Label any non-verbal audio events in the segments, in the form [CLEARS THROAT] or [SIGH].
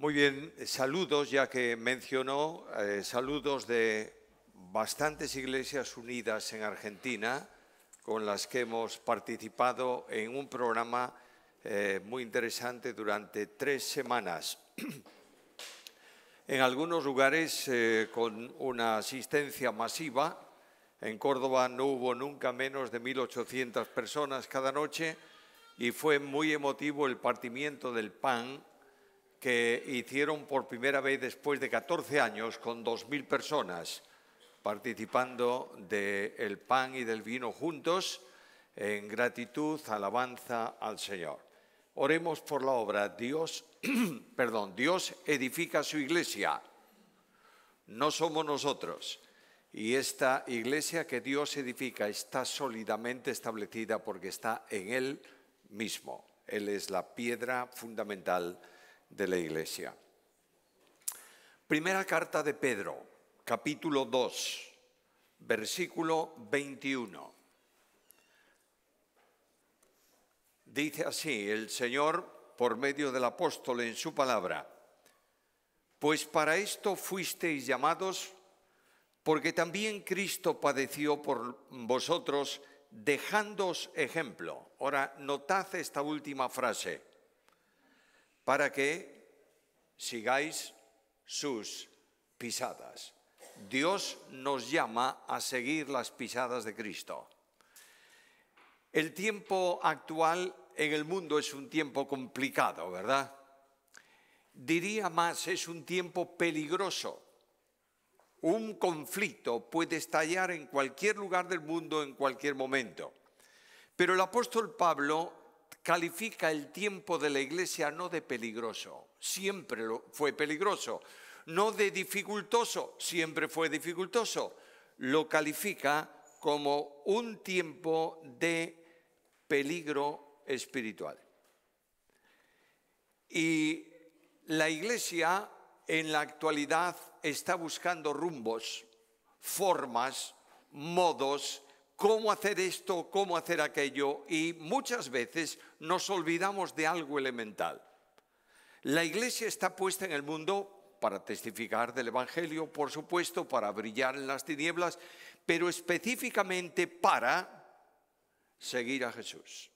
Muy bien, saludos, ya que mencionó, eh, saludos de bastantes iglesias unidas en Argentina, con las que hemos participado en un programa eh, muy interesante durante tres semanas. en algunos lugares eh, con una asistencia masiva, en Córdoba no hubo nunca menos de 1.800 personas cada noche y fue muy emotivo el partimiento del pan que hicieron por primera vez después de 14 años con 2.000 personas participando del pan y del vino juntos en gratitud, alabanza al Señor. Oremos por la obra. Dios, [CLEARS THROAT] perdón, Dios edifica su iglesia. No somos nosotros. Y esta iglesia que Dios edifica está sólidamente establecida porque está en Él mismo. Él es la piedra fundamental de la iglesia. Primera carta de Pedro, capítulo 2, versículo 21. Dice así el Señor por medio del apóstol en su palabra, pues para esto fuisteis llamados, porque también Cristo padeció por vosotros, dejándoos ejemplo. Ahora, notad esta última frase para que sigáis sus pisadas. Dios nos llama a seguir las pisadas de Cristo. El tiempo actual en el mundo es un tiempo complicado, ¿verdad? Diría más, es un tiempo peligroso. Un conflicto puede estallar en cualquier lugar del mundo, en cualquier momento. Pero el apóstol Pablo califica el tiempo de la iglesia no de peligroso, siempre fue peligroso, no de dificultoso, siempre fue dificultoso, lo califica como un tiempo de peligro espiritual. Y la iglesia en la actualidad está buscando rumbos, formas, modos cómo hacer esto, cómo hacer aquello, y muchas veces nos olvidamos de algo elemental. La iglesia está puesta en el mundo para testificar del Evangelio, por supuesto, para brillar en las tinieblas, pero específicamente para seguir a Jesús.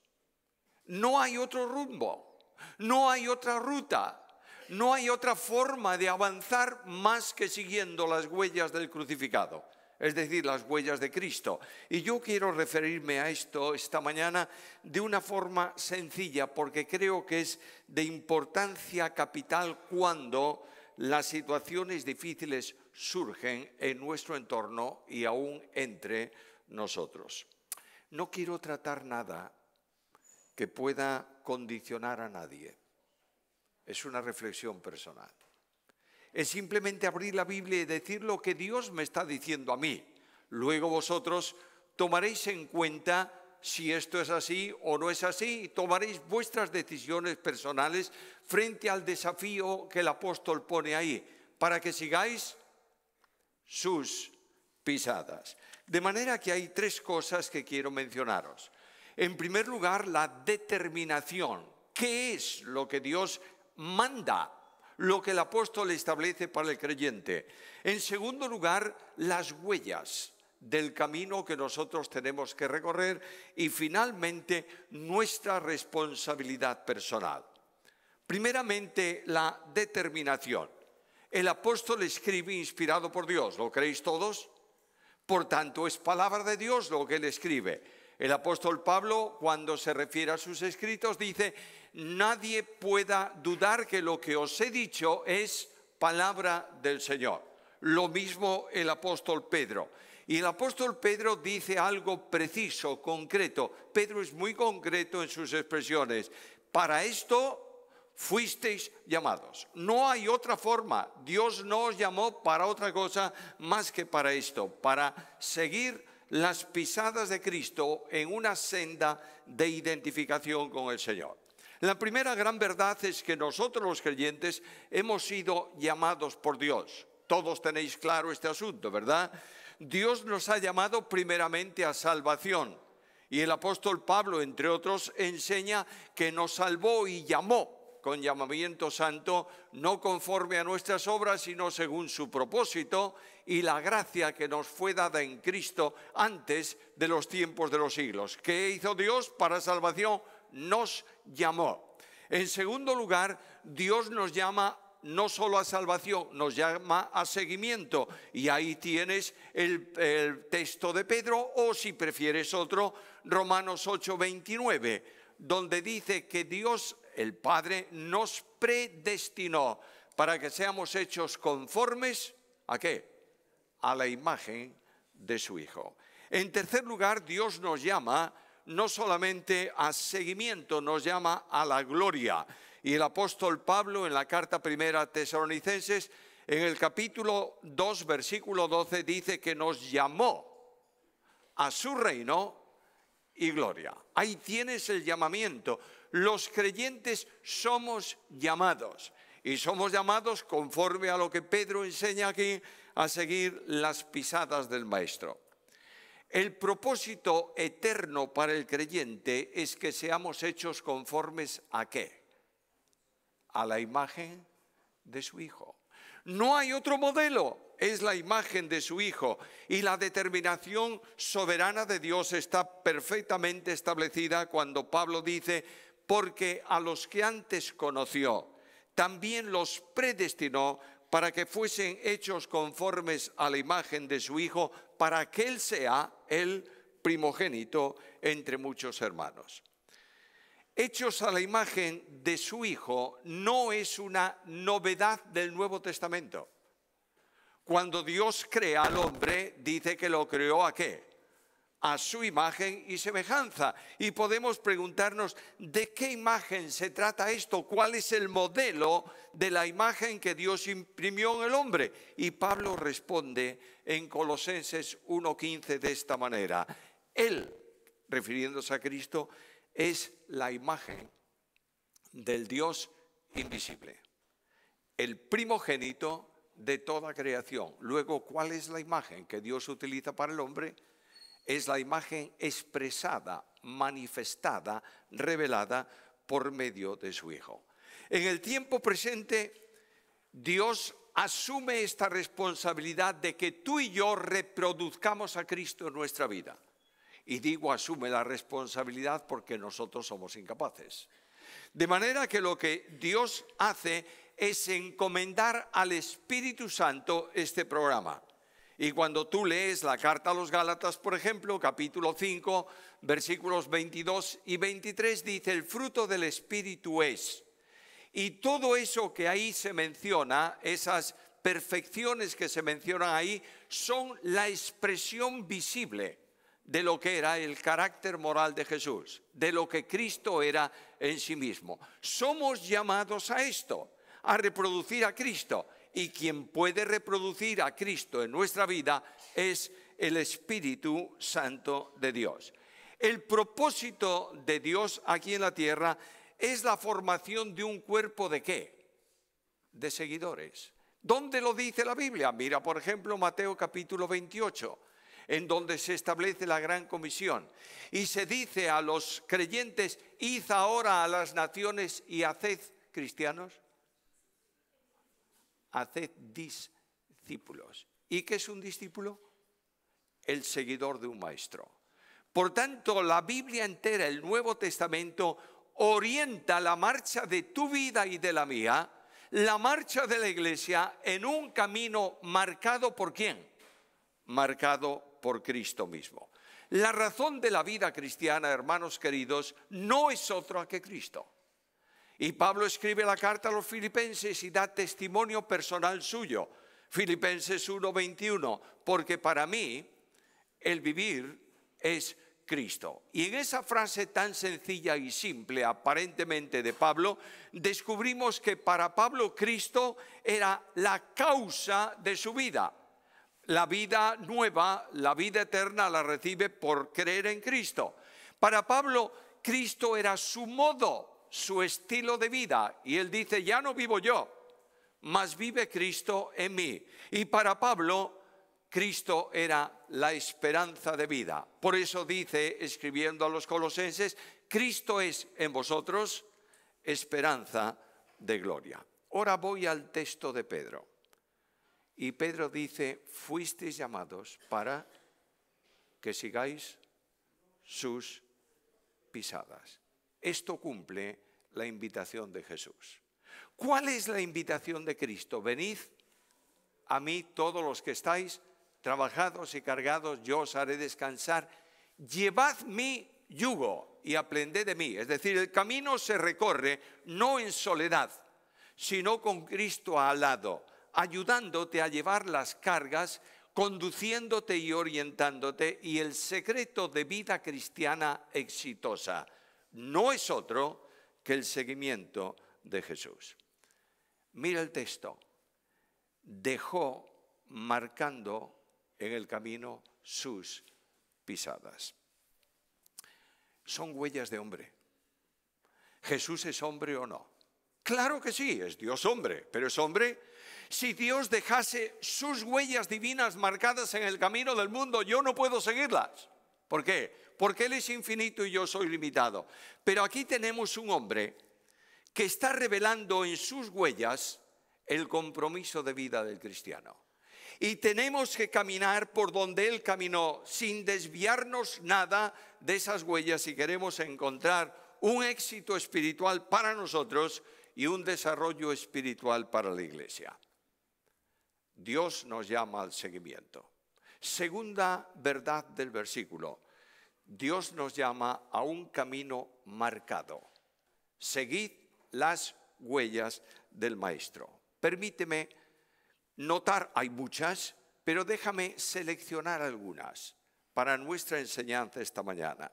No hay otro rumbo, no hay otra ruta, no hay otra forma de avanzar más que siguiendo las huellas del crucificado es decir, las huellas de Cristo. Y yo quiero referirme a esto esta mañana de una forma sencilla, porque creo que es de importancia capital cuando las situaciones difíciles surgen en nuestro entorno y aún entre nosotros. No quiero tratar nada que pueda condicionar a nadie. Es una reflexión personal es simplemente abrir la Biblia y decir lo que Dios me está diciendo a mí. Luego vosotros tomaréis en cuenta si esto es así o no es así y tomaréis vuestras decisiones personales frente al desafío que el apóstol pone ahí, para que sigáis sus pisadas. De manera que hay tres cosas que quiero mencionaros. En primer lugar, la determinación. ¿Qué es lo que Dios manda lo que el apóstol establece para el creyente. En segundo lugar, las huellas del camino que nosotros tenemos que recorrer y finalmente nuestra responsabilidad personal. Primeramente, la determinación. El apóstol escribe inspirado por Dios, ¿lo creéis todos? Por tanto, es palabra de Dios lo que él escribe. El apóstol Pablo, cuando se refiere a sus escritos, dice, nadie pueda dudar que lo que os he dicho es palabra del Señor. Lo mismo el apóstol Pedro. Y el apóstol Pedro dice algo preciso, concreto. Pedro es muy concreto en sus expresiones. Para esto fuisteis llamados. No hay otra forma. Dios no os llamó para otra cosa más que para esto, para seguir las pisadas de Cristo en una senda de identificación con el Señor. La primera gran verdad es que nosotros los creyentes hemos sido llamados por Dios. Todos tenéis claro este asunto, ¿verdad? Dios nos ha llamado primeramente a salvación. Y el apóstol Pablo, entre otros, enseña que nos salvó y llamó con llamamiento santo, no conforme a nuestras obras, sino según su propósito y la gracia que nos fue dada en Cristo antes de los tiempos de los siglos. ¿Qué hizo Dios para salvación? nos llamó. En segundo lugar, Dios nos llama no solo a salvación, nos llama a seguimiento. Y ahí tienes el, texto de Pedro o si prefieres otro, Romanos 8, 29, donde dice que Dios, el Padre, nos predestinó para que seamos hechos conformes a qué? A la imagen de su Hijo. En tercer lugar, Dios nos llama no solamente a seguimiento, nos llama a la gloria. Y el apóstol Pablo en la carta primera a Tesalonicenses, en el capítulo 2, versículo 12, dice que nos llamó a su reino y gloria. Ahí tienes el llamamiento. Los creyentes somos llamados y somos llamados conforme a lo que Pedro enseña aquí a seguir las pisadas del Maestro. El propósito eterno para el creyente es que seamos hechos conformes a qué? A la imagen de su Hijo. No hay otro modelo, es la imagen de su Hijo y la determinación soberana de Dios está perfectamente establecida cuando Pablo dice, porque a los que antes conoció, también los predestinó para que fuesen hechos conformes a la imagen de su Hijo, para que Él sea el primogénito entre muchos hermanos. Hechos a la imagen de su Hijo no es una novedad del Nuevo Testamento. Cuando Dios crea al hombre, dice que lo creó a qué? a su imagen y semejanza. Y podemos preguntarnos, ¿de qué imagen se trata esto? ¿Cuál es el modelo de la imagen que Dios imprimió en el hombre? Y Pablo responde en Colosenses 1.15 de esta manera. Él, refiriéndose a Cristo, es la imagen del Dios invisible, el primogénito de toda creación. Luego, ¿cuál es la imagen que Dios utiliza para el hombre? es la imagen expresada, manifestada, revelada por medio de su Hijo. En el tiempo presente, Dios asume esta responsabilidad de que tú y yo reproduzcamos a Cristo en nuestra vida. Y digo asume la responsabilidad porque nosotros somos incapaces. De manera que lo que Dios hace es encomendar al Espíritu Santo este programa. Y cuando tú lees la carta a los Gálatas, por ejemplo, capítulo 5, versículos 22 y 23, dice, el fruto del Espíritu es. Y todo eso que ahí se menciona, esas perfecciones que se mencionan ahí, son la expresión visible de lo que era el carácter moral de Jesús, de lo que Cristo era en sí mismo. Somos llamados a esto, a reproducir a Cristo y quien puede reproducir a Cristo en nuestra vida es el Espíritu Santo de Dios. El propósito de Dios aquí en la tierra es la formación de un cuerpo de qué? De seguidores. ¿Dónde lo dice la Biblia? Mira, por ejemplo, Mateo capítulo 28 en donde se establece la gran comisión. Y se dice a los creyentes, id ahora a las naciones y haced cristianos haced discípulos. ¿Y qué es un discípulo? El seguidor de un maestro. Por tanto, la Biblia entera, el Nuevo Testamento, orienta la marcha de tu vida y de la mía, la marcha de la iglesia en un camino marcado por quién? Marcado por Cristo mismo. La razón de la vida cristiana, hermanos queridos, no es otra que Cristo. Y Pablo escribe la carta a los filipenses y da testimonio personal suyo. Filipenses 1:21, porque para mí el vivir es Cristo. Y en esa frase tan sencilla y simple, aparentemente de Pablo, descubrimos que para Pablo Cristo era la causa de su vida. La vida nueva, la vida eterna la recibe por creer en Cristo. Para Pablo, Cristo era su modo su estilo de vida y él dice, ya no vivo yo, mas vive Cristo en mí. Y para Pablo, Cristo era la esperanza de vida. Por eso dice, escribiendo a los colosenses, Cristo es en vosotros esperanza de gloria. Ahora voy al texto de Pedro. Y Pedro dice, fuisteis llamados para que sigáis sus pisadas. Esto cumple la invitación de Jesús. ¿Cuál es la invitación de Cristo? Venid a mí todos los que estáis trabajados y cargados, yo os haré descansar. Llevad mi yugo y aprended de mí. Es decir, el camino se recorre no en soledad, sino con Cristo al lado, ayudándote a llevar las cargas, conduciéndote y orientándote y el secreto de vida cristiana exitosa no es otro que el seguimiento de Jesús. Mira el texto. Dejó marcando en el camino sus pisadas. Son huellas de hombre. ¿Jesús es hombre o no? Claro que sí, es Dios hombre, pero es hombre. Si Dios dejase sus huellas divinas marcadas en el camino del mundo, yo no puedo seguirlas. ¿Por qué? porque Él es infinito y yo soy limitado. Pero aquí tenemos un hombre que está revelando en sus huellas el compromiso de vida del cristiano. Y tenemos que caminar por donde Él caminó sin desviarnos nada de esas huellas si queremos encontrar un éxito espiritual para nosotros y un desarrollo espiritual para la iglesia. Dios nos llama al seguimiento. Segunda verdad del versículo. Dios nos llama a un camino marcado. Seguid las huellas del Maestro. Permíteme notar, hay muchas, pero déjame seleccionar algunas para nuestra enseñanza esta mañana.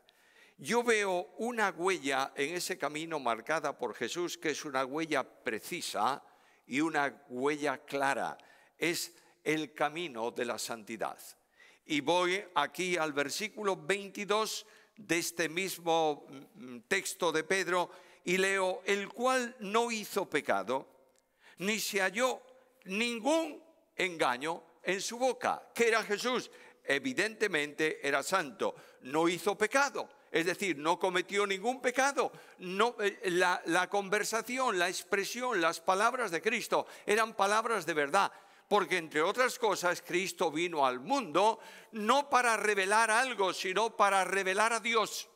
Yo veo una huella en ese camino marcada por Jesús que es una huella precisa y una huella clara. Es el camino de la santidad. Y voy aquí al versículo 22 de este mismo mm, texto de Pedro y leo, el cual no hizo pecado, ni se halló ningún engaño en su boca, que era Jesús. Evidentemente era santo, no hizo pecado, es decir, no cometió ningún pecado. Eh, la, la conversación, la expresión, las palabras de Cristo eran palabras de verdad porque entre otras cosas Cristo vino al mundo no para revelar algo, sino para revelar a Dios.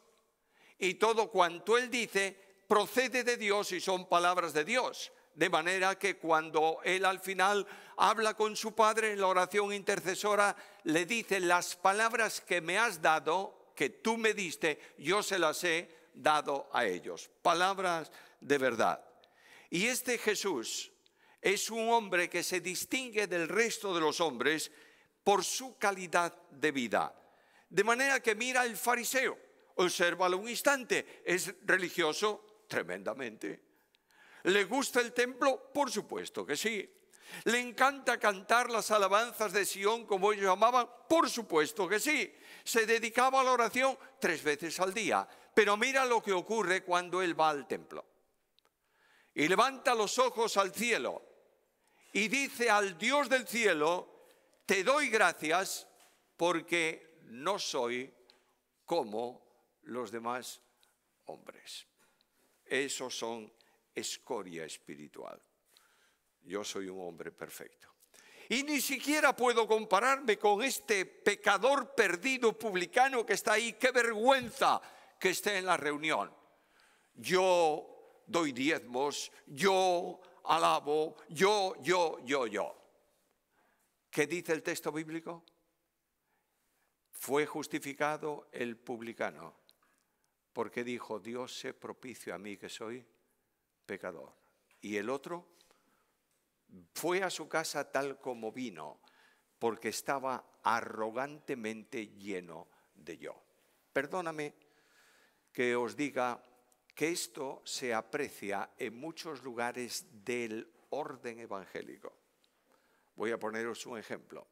Y todo cuanto Él dice procede de Dios y son palabras de Dios. De manera que cuando Él al final habla con su Padre en la oración intercesora, le dice, las palabras que me has dado, que tú me diste, yo se las he dado a ellos. Palabras de verdad. Y este Jesús, es un hombre que se distingue del resto de los hombres por su calidad de vida. De manera que mira el fariseo, obsérvalo un instante, es religioso tremendamente. ¿Le gusta el templo? Por supuesto que sí. ¿Le encanta cantar las alabanzas de Sión como ellos llamaban? Por supuesto que sí. Se dedicaba a la oración tres veces al día. Pero mira lo que ocurre cuando él va al templo. Y levanta los ojos al cielo y dice al Dios del cielo, te doy gracias porque no soy como los demás hombres. Esos son escoria espiritual. Yo soy un hombre perfecto. Y ni siquiera puedo compararme con este pecador perdido publicano que está ahí. Qué vergüenza que esté en la reunión. Yo doy diezmos, yo alabo, yo, yo, yo, yo. ¿Qué dice el texto bíblico? Fue justificado el publicano porque dijo, Dios se propicio a mí que soy pecador. Y el otro fue a su casa tal como vino, porque estaba arrogantemente lleno de yo. Perdóname que os diga que esto se aprecia en muchos lugares del orden evangélico. Voy a poneros un ejemplo.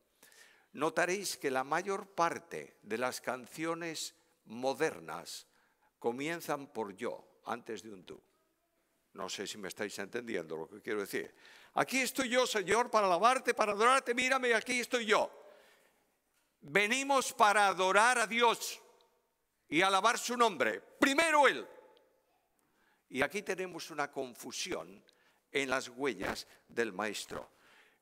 Notaréis que la mayor parte de las canciones modernas comienzan por yo antes de un tú. No sé si me estáis entendiendo lo que quiero decir. Aquí estoy yo, Señor, para alabarte, para adorarte. Mírame, aquí estoy yo. Venimos para adorar a Dios y alabar su nombre. Primero Él, y aquí tenemos una confusión en las huellas del maestro.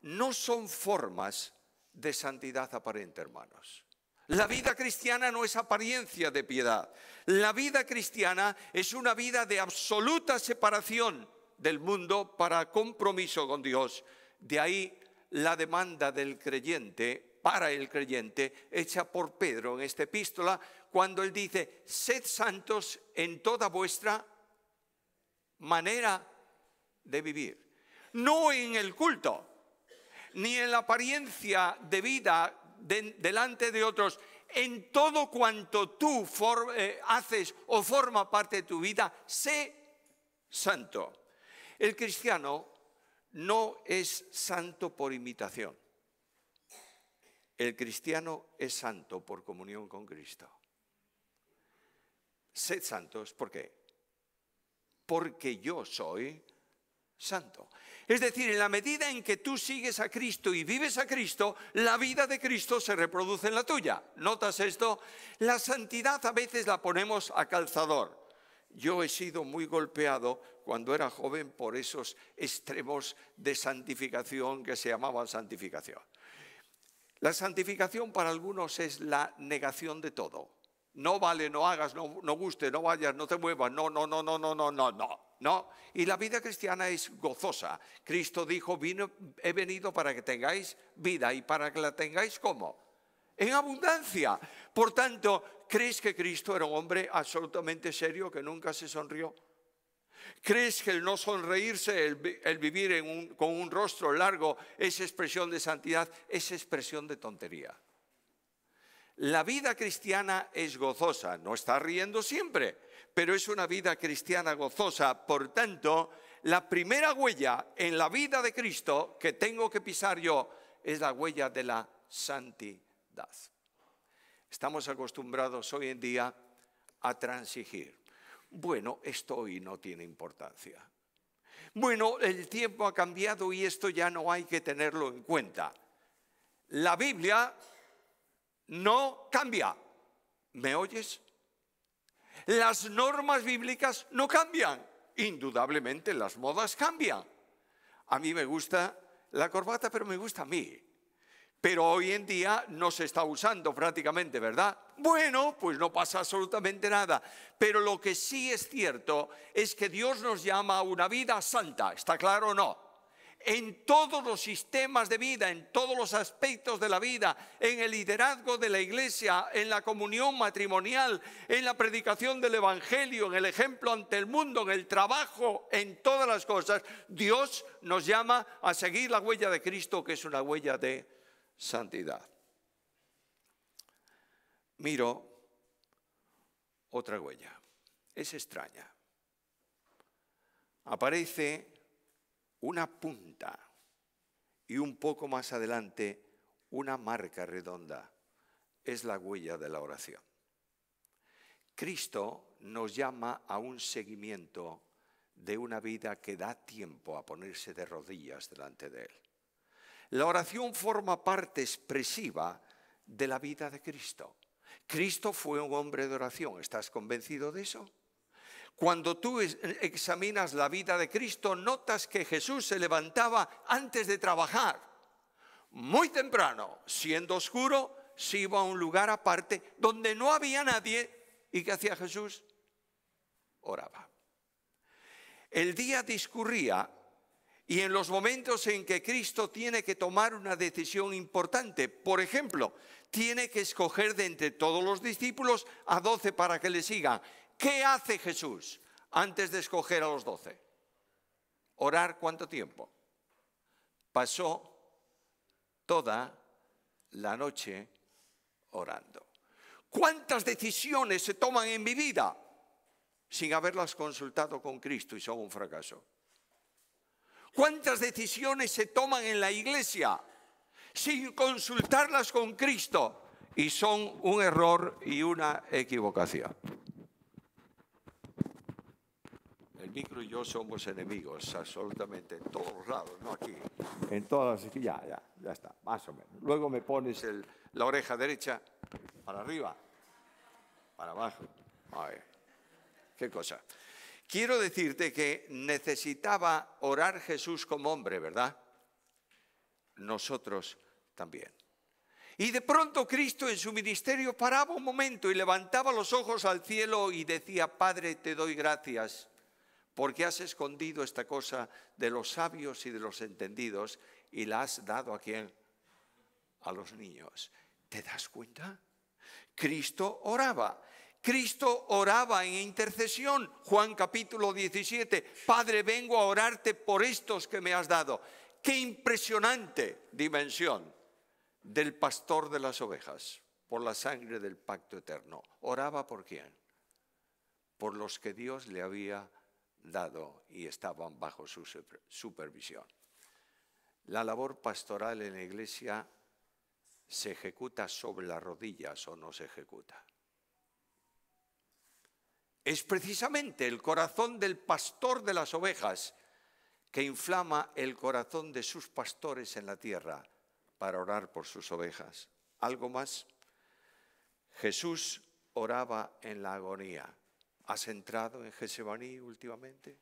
No son formas de santidad aparente, hermanos. La vida cristiana no es apariencia de piedad. La vida cristiana es una vida de absoluta separación del mundo para compromiso con Dios. De ahí la demanda del creyente, para el creyente, hecha por Pedro en esta epístola, cuando él dice, sed santos en toda vuestra manera de vivir. No en el culto, ni en la apariencia de vida delante de otros, en todo cuanto tú eh, haces o forma parte de tu vida, sé santo. El cristiano no es santo por imitación. El cristiano es santo por comunión con Cristo. Sed santos, ¿por qué? porque yo soy santo. Es decir, en la medida en que tú sigues a Cristo y vives a Cristo, la vida de Cristo se reproduce en la tuya. ¿Notas esto? La santidad a veces la ponemos a calzador. Yo he sido muy golpeado cuando era joven por esos extremos de santificación que se llamaban santificación. La santificación para algunos es la negación de todo. No vale, no hagas, no, no guste, no vayas, no te muevas, no, no, no, no, no, no, no, no. No, y la vida cristiana es gozosa. Cristo dijo, he venido para que tengáis vida y para que la tengáis como? En abundancia. Por tanto, ¿crees que Cristo era un hombre absolutamente serio que nunca se sonrió? ¿Crees que el no sonreírse, el, vivir con un rostro largo es expresión de santidad? Es expresión de tontería. La vida cristiana es gozosa, no está riendo siempre, pero es una vida cristiana gozosa. Por tanto, la primera huella en la vida de Cristo que tengo que pisar yo es la huella de la santidad. Estamos acostumbrados hoy en día a transigir. Bueno, esto hoy no tiene importancia. Bueno, el tiempo ha cambiado y esto ya no hay que tenerlo en cuenta. La Biblia no cambia. ¿Me oyes? Las normas bíblicas no cambian. Indudablemente las modas cambian. A mí me gusta la corbata, pero me gusta a mí. Pero hoy en día no se está usando prácticamente, ¿verdad? Bueno, pues no pasa absolutamente nada. Pero lo que sí es cierto es que Dios nos llama a una vida santa. ¿Está claro o no? en todos los sistemas de vida, en todos los aspectos de la vida, en el liderazgo de la iglesia, en la comunión matrimonial, en la predicación del Evangelio, en el ejemplo ante el mundo, en el trabajo, en todas las cosas. Dios nos llama a seguir la huella de Cristo, que es una huella de santidad. Miro otra huella. Es extraña. Aparece una punta y un poco más adelante una marca redonda. Es la huella de la oración. Cristo nos llama a un seguimiento de una vida que da tiempo a ponerse de rodillas delante de Él. La oración forma parte expresiva de la vida de Cristo. Cristo fue un hombre de oración. ¿Estás convencido de eso? Cuando tú eh, examinas la vida de Cristo, notas que Jesús se levantaba antes de trabajar, muy temprano, siendo oscuro, se iba a un lugar aparte donde no había nadie. ¿Y qué hacía Jesús? Oraba. El día discurría y en los momentos en que Cristo tiene que tomar una decisión importante, por ejemplo, tiene que escoger de entre todos los discípulos a doce para que le sigan. ¿Qué hace Jesús antes de escoger a los doce? ¿Orar cuánto tiempo? Pasó toda la noche orando. ¿Cuántas decisiones se toman en mi vida sin haberlas consultado con Cristo y son un fracaso? ¿Cuántas decisiones se toman en la iglesia sin consultarlas con Cristo y son un error y una equivocación? el micro y yo somos enemigos, absolutamente, en todos lados, no aquí. En todas las... Ya, ya, ya está, más o menos. Luego me pones la oreja derecha para arriba, para abajo. A ver, qué cosa. Quiero decirte que necesitaba orar Jesús como hombre, ¿verdad? Nosotros también. Y de pronto Cristo en su ministerio paraba un momento y levantaba los ojos al cielo y decía, Padre, te doy gracias porque has escondido esta cosa de los sabios y de los entendidos y la has dado a quién? A los niños. ¿Te das cuenta? Cristo oraba. Cristo oraba en intercesión. Juan capítulo 17. Padre, vengo a orarte por estos que me has dado. Qué impresionante dimensión del pastor de las ovejas por la sangre del pacto eterno. Oraba por quién? Por los que Dios le había dado y estaban bajo su supervisión. La labor pastoral en la iglesia se ejecuta sobre las rodillas o no se ejecuta. Es precisamente el corazón del pastor de las ovejas que inflama el corazón de sus pastores en la tierra para orar por sus ovejas. Algo más, Jesús oraba en la agonía. ¿Has entrado en Getsemaní últimamente?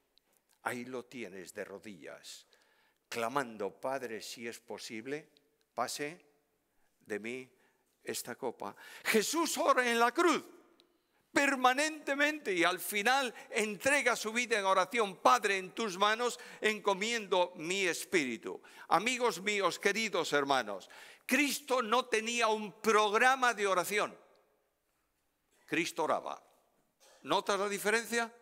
Ahí lo tienes de rodillas, clamando, Padre, si es posible, pase de mí esta copa. Jesús ora en la cruz permanentemente y al final entrega su vida en oración. Padre, en tus manos encomiendo mi espíritu. Amigos míos, queridos hermanos, Cristo no tenía un programa de oración. Cristo oraba. ¿Notas la diferencia?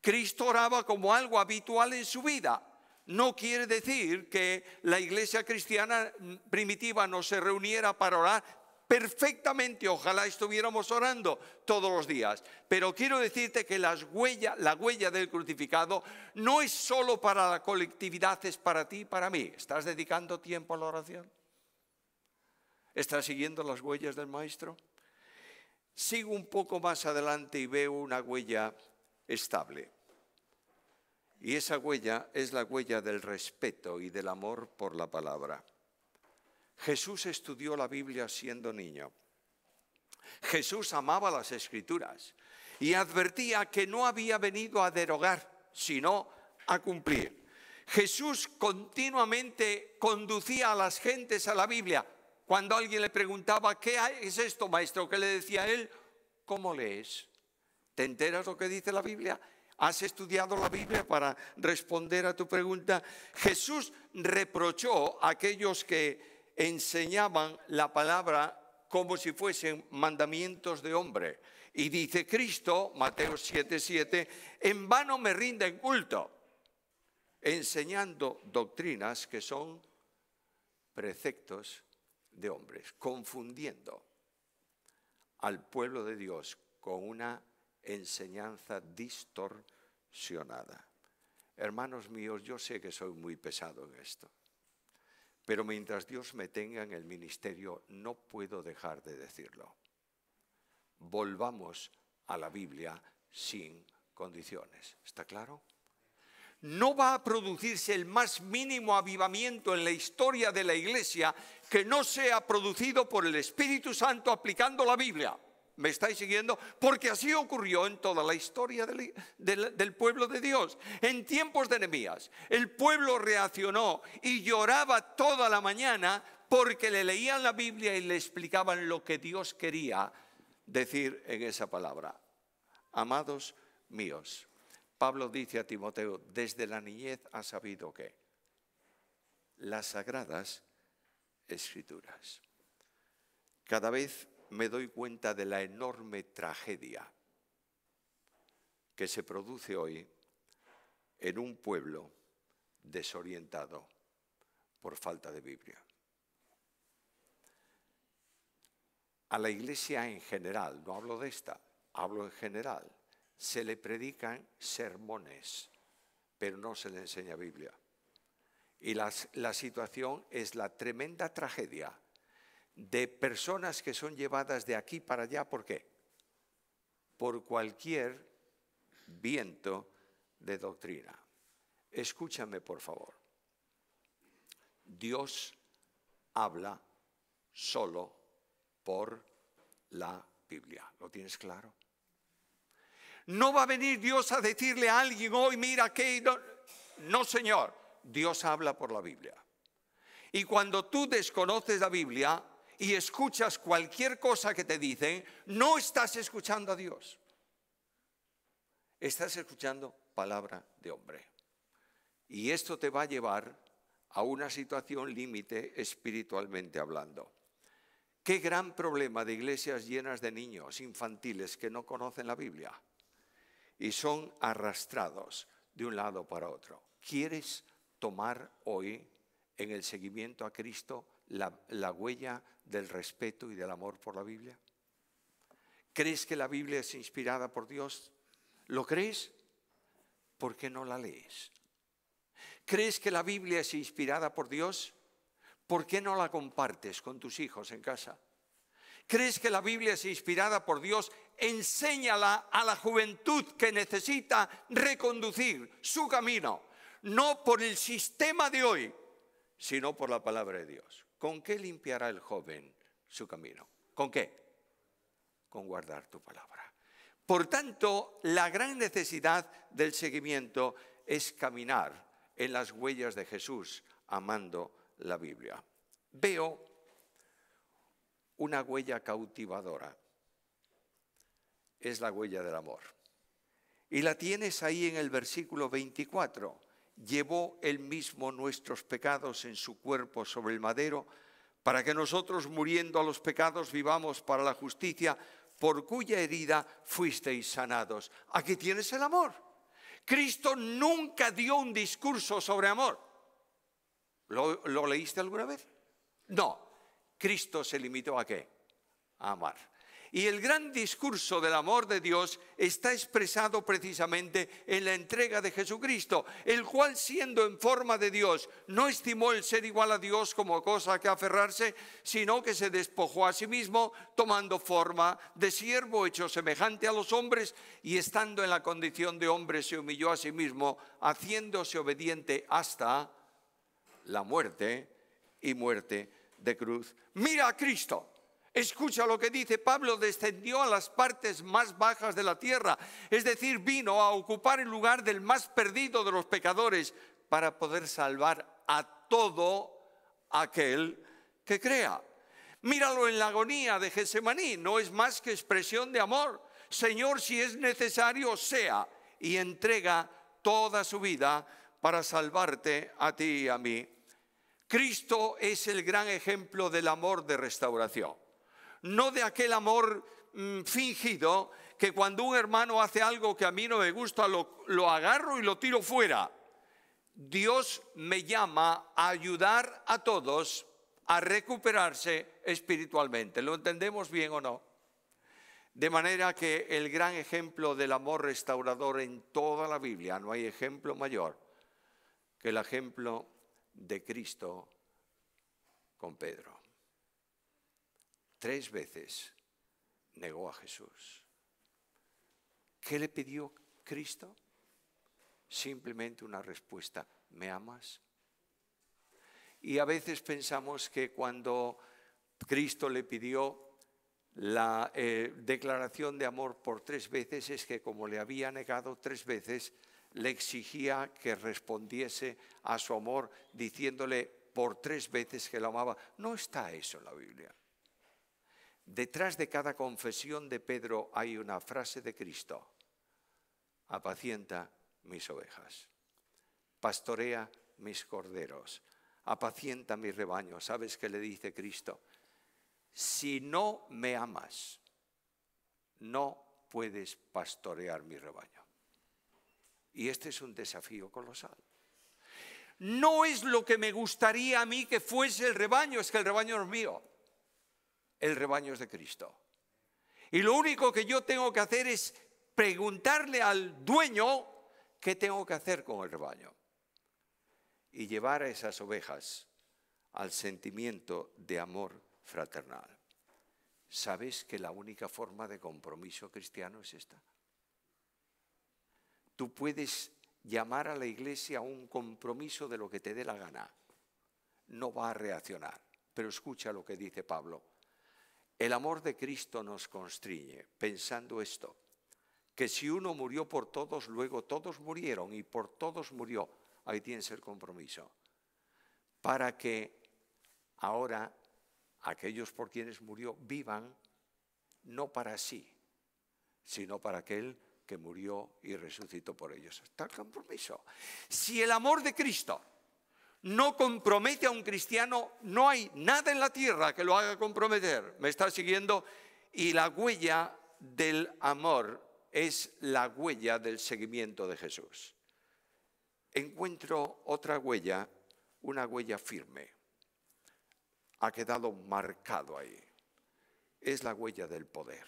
Cristo oraba como algo habitual en su vida. No quiere decir que la iglesia cristiana primitiva no se reuniera para orar perfectamente, ojalá estuviéramos orando todos los días. Pero quiero decirte que las huella, la huella del crucificado no es solo para la colectividad, es para ti y para mí. ¿Estás dedicando tiempo a la oración? ¿Estás siguiendo las huellas del Maestro? sigo un poco más adelante y veo una huella estable. Y esa huella es la huella del respeto y del amor por la palabra. Jesús estudió la Biblia siendo niño. Jesús amaba las escrituras y advertía que no había venido a derogar, sino a cumplir. Jesús continuamente conducía a las gentes a la Biblia, cuando alguien le preguntaba, ¿qué es esto, maestro? ¿Qué le decía él? ¿Cómo lees? ¿Te enteras lo que dice la Biblia? ¿Has estudiado la Biblia para responder a tu pregunta? Jesús reprochó a aquellos que enseñaban la palabra como si fuesen mandamientos de hombre. Y dice Cristo, Mateo 7:7, en vano me rinden culto, enseñando doctrinas que son preceptos de hombres, confundiendo al pueblo de Dios con una enseñanza distorsionada. Hermanos míos, yo sé que soy muy pesado en esto, pero mientras Dios me tenga en el ministerio, no puedo dejar de decirlo. Volvamos a la Biblia sin condiciones. ¿Está claro? no va a producirse el más mínimo avivamiento en la historia de la Iglesia que no sea producido por el Espíritu Santo aplicando la Biblia. ¿Me estáis siguiendo? Porque así ocurrió en toda la historia del, pueblo de Dios. En tiempos de enemías, el pueblo reaccionó y lloraba toda la mañana porque le leían la Biblia y le explicaban lo que Dios quería decir en esa palabra. Amados míos, Pablo dice a Timoteo, desde la niñez ha sabido que las sagradas escrituras. Cada vez me doy cuenta de la enorme tragedia que se produce hoy en un pueblo desorientado por falta de Biblia. A la iglesia en general, no hablo de esta, hablo en general se le predican sermones, pero no se le enseña Biblia. Y la situación es la tremenda tragedia de personas que son llevadas de aquí para allá. ¿Por qué? Por cualquier viento de doctrina. Escúchame, por favor. Dios habla solo por la Biblia. ¿Lo tienes claro? No va a venir Dios a decirle a alguien hoy, mira qué, no, Señor, Dios habla por la Biblia. Y cuando tú desconoces la Biblia y escuchas cualquier cosa que te dicen, no estás escuchando a Dios. Estás escuchando palabra de hombre. Y esto te va a llevar a una situación límite espiritualmente hablando. Qué gran problema de iglesias llenas de niños infantiles que no conocen la Biblia y son arrastrados de un lado para otro. ¿Quieres tomar hoy en el seguimiento a Cristo la, huella del respeto y del amor por la Biblia? ¿Crees que la Biblia es inspirada por Dios? ¿Lo crees? ¿Por qué no la lees? ¿Crees que la Biblia es inspirada por Dios? ¿Por qué no la compartes con tus hijos en casa? ¿Crees que la Biblia es inspirada por Dios enséñala a la juventud que necesita reconducir su camino, no por el sistema de hoy, sino por la palabra de Dios. ¿Con qué limpiará el joven su camino? ¿Con qué? Con guardar tu palabra. Por tanto, la gran necesidad del seguimiento es caminar en las huellas de Jesús, amando la Biblia. Veo una huella cautivadora es la huella del amor. Y la tienes ahí en el versículo 24. Llevó él mismo nuestros pecados en su cuerpo sobre el madero, para que nosotros muriendo a los pecados vivamos para la justicia, por cuya herida fuisteis sanados. Aquí tienes el amor. Cristo nunca dio un discurso sobre amor. ¿Lo, lo leíste alguna vez? No. Cristo se limitó a qué? A amar. Y el gran discurso del amor de Dios está expresado precisamente en la entrega de Jesucristo, el cual siendo en forma de Dios no estimó el ser igual a Dios como cosa que aferrarse, sino que se despojó a sí mismo tomando forma de siervo hecho semejante a los hombres y estando en la condición de hombre se humilló a sí mismo, haciéndose obediente hasta la muerte y muerte de cruz. Mira a Cristo Escucha lo que dice Pablo, descendió a las partes más bajas de la tierra, es decir, vino a ocupar el lugar del más perdido de los pecadores para poder salvar a todo aquel que crea. Míralo en la agonía de Getsemaní, no es más que expresión de amor. Señor, si es necesario, sea y entrega toda su vida para salvarte a ti y a mí. Cristo es el gran ejemplo del amor de restauración no de aquel amor mm, fingido que cuando un hermano hace algo que a mí no me gusta, lo agarro y lo tiro fuera. Dios me llama a ayudar a todos a recuperarse espiritualmente. ¿Lo entendemos bien o no? De manera que el gran ejemplo del amor restaurador en toda la Biblia, no hay ejemplo mayor que el ejemplo de Cristo con Pedro tres veces negó a Jesús. ¿Qué le pidió Cristo? Simplemente una respuesta, ¿me amas? Y a veces pensamos que cuando Cristo le pidió la eh, declaración de amor por tres veces es que como le había negado tres veces, le exigía que respondiese a su amor diciéndole por tres veces que la amaba. No está eso en la Biblia. Detrás de cada confesión de Pedro hay una frase de Cristo. Apacienta mis ovejas. Pastorea mis corderos. Apacienta mi rebaño. ¿Sabes qué le dice Cristo? Si no me amas, no puedes pastorear mi rebaño. Y este es un desafío colosal. No es lo que me gustaría a mí que fuese el rebaño, es que el rebaño es mío el rebaño es de Cristo. Y lo único que yo tengo que hacer es preguntarle al dueño qué tengo que hacer con el rebaño. Y llevar a esas ovejas al sentimiento de amor fraternal. ¿Sabes que la única forma de compromiso cristiano es esta? Tú puedes llamar a la iglesia a un compromiso de lo que te dé la gana. No va a reaccionar. Pero escucha lo que dice Pablo. El amor de Cristo nos constriñe pensando esto, que si uno murió por todos, luego todos murieron y por todos murió. Ahí tiene ser compromiso. Para que ahora aquellos por quienes murió vivan no para sí, sino para aquel que murió y resucitó por ellos. Está el compromiso. Si el amor de Cristo no compromete a un cristiano, no hay nada en la tierra que lo haga comprometer. ¿Me está siguiendo? Y la huella del amor es la huella del seguimiento de Jesús. Encuentro otra huella, una huella firme. Ha quedado marcado ahí. Es la huella del poder.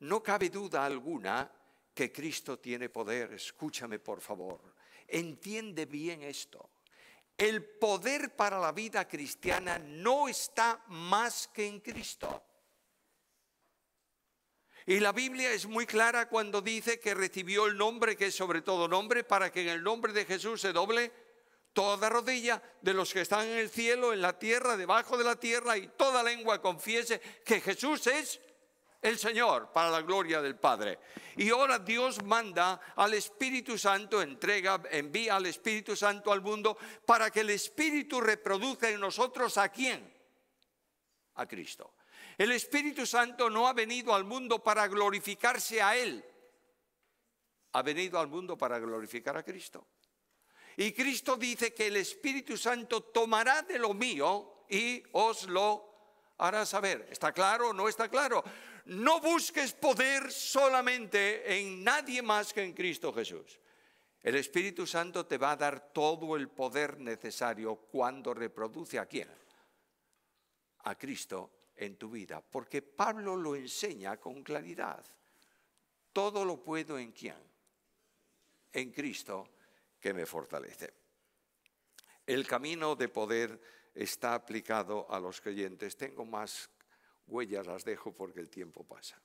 No cabe duda alguna que Cristo tiene poder. Escúchame, por favor. Entiende bien esto. El poder para la vida cristiana no está más que en Cristo. Y la Biblia es muy clara cuando dice que recibió el nombre que es sobre todo nombre para que en el nombre de Jesús se doble toda rodilla de los que están en el cielo, en la tierra, debajo de la tierra y toda lengua confiese que Jesús es el Señor para la gloria del Padre. Y ahora Dios manda al Espíritu Santo, entrega, envía al Espíritu Santo al mundo para que el Espíritu reproduzca en nosotros a quién? A Cristo. El Espíritu Santo no ha venido al mundo para glorificarse a Él, ha venido al mundo para glorificar a Cristo. Y Cristo dice que el Espíritu Santo tomará de lo mío y os lo hará saber. ¿Está claro o no está claro? no busques poder solamente en nadie más que en Cristo Jesús. El Espíritu Santo te va a dar todo el poder necesario cuando reproduce a quién? A Cristo en tu vida, porque Pablo lo enseña con claridad. Todo lo puedo en quién? En Cristo que me fortalece. El camino de poder está aplicado a los creyentes. Tengo más Huellas las dejo porque el tiempo pasa.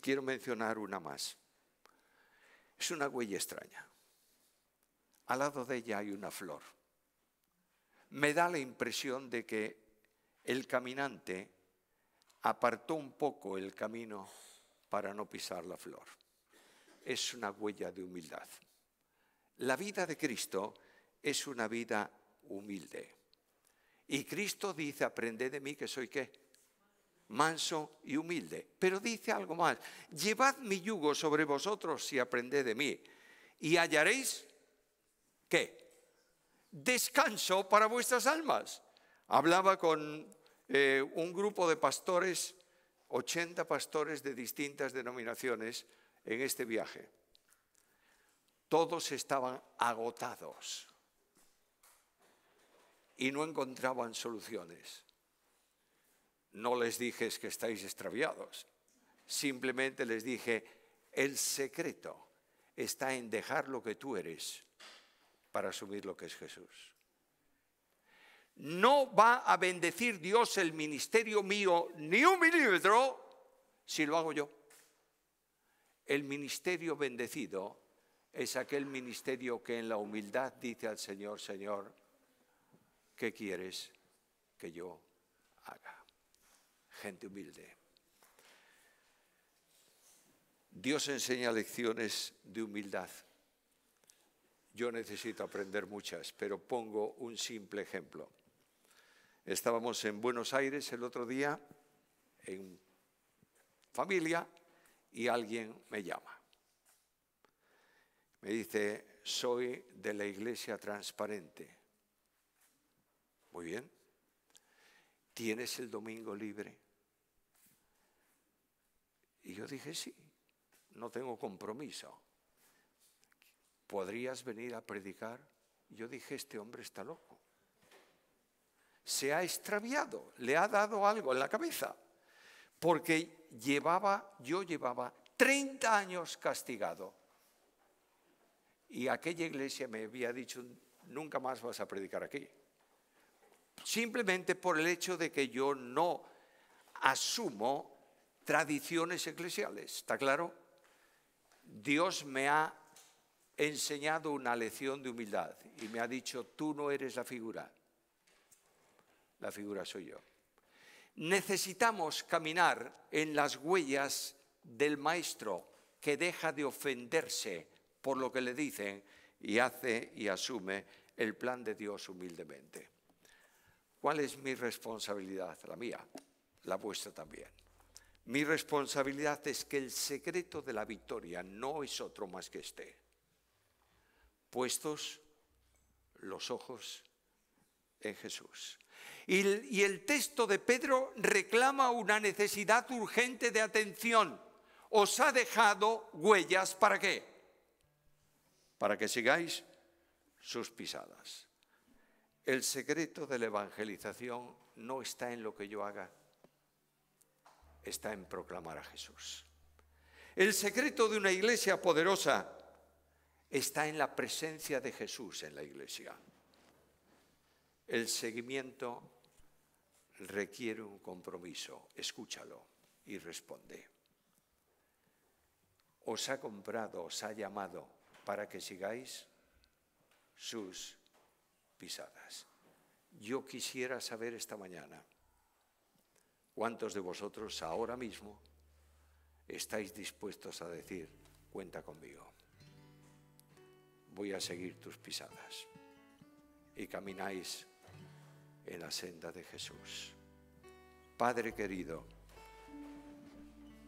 Quiero mencionar una más. Es una huella extraña. Al lado de ella hay una flor. Me da la impresión de que el caminante apartó un poco el camino para no pisar la flor. Es una huella de humildad. La vida de Cristo es una vida humilde. Y Cristo dice, aprended de mí que soy qué? manso y humilde. Pero dice algo más, llevad mi yugo sobre vosotros si aprended de mí, y hallaréis, ¿qué? Descanso para vuestras almas. Hablaba con eh, un grupo de pastores, 80 pastores de distintas denominaciones en este viaje. Todos estaban agotados y no encontraban soluciones. No les dije que estáis extraviados. Simplemente les dije, el secreto está en dejar lo que tú eres para asumir lo que es Jesús. No va a bendecir Dios el ministerio mío ni un milímetro si lo hago yo. El ministerio bendecido es aquel ministerio que en la humildad dice al Señor, Señor, ¿qué quieres que yo haga? gente humilde. Dios enseña lecciones de humildad. Yo necesito aprender muchas, pero pongo un simple ejemplo. Estábamos en Buenos Aires el otro día, en familia, y alguien me llama. Me dice, soy de la iglesia transparente. Muy bien. ¿Tienes el domingo libre? Y yo dije, sí, no tengo compromiso. ¿Podrías venir a predicar? Yo dije, este hombre está loco. Se ha extraviado, le ha dado algo en la cabeza. Porque llevaba, yo llevaba 30 años castigado. Y aquella iglesia me había dicho, nunca más vas a predicar aquí. Simplemente por el hecho de que yo no asumo tradiciones eclesiales, ¿está claro? Dios me ha enseñado una lección de humildad y me ha dicho, tú no eres la figura, la figura soy yo. Necesitamos caminar en las huellas del maestro que deja de ofenderse por lo que le dicen y hace y asume el plan de Dios humildemente. ¿Cuál es mi responsabilidad? La mía, la vuestra también. Mi responsabilidad es que el secreto de la victoria no es otro más que este. Puestos los ojos en Jesús. Y el, y el, texto de Pedro reclama una necesidad urgente de atención. Os ha dejado huellas para qué? Para que sigáis sus pisadas. El secreto de la evangelización no está en lo que yo haga, está en proclamar a Jesús. El secreto de una iglesia poderosa está en la presencia de Jesús en la iglesia. El seguimiento requiere un compromiso. Escúchalo y responde. Os ha comprado, os ha llamado para que sigáis sus pisadas. Yo quisiera saber esta mañana. ¿Cuántos de vosotros ahora mismo estáis dispuestos a decir, cuenta conmigo? Voy a seguir tus pisadas. Y camináis en la senda de Jesús. Padre querido,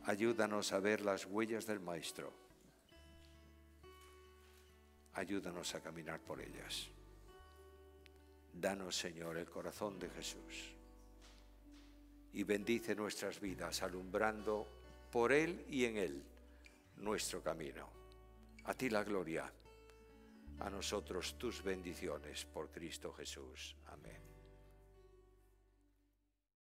ayúdanos a ver las huellas del Maestro. Ayúdanos a caminar por ellas. Danos, Señor, el corazón de Jesús y bendice nuestras vidas, alumbrando por Él y en Él nuestro camino. A ti la gloria, a nosotros tus bendiciones por Cristo Jesús. Amén.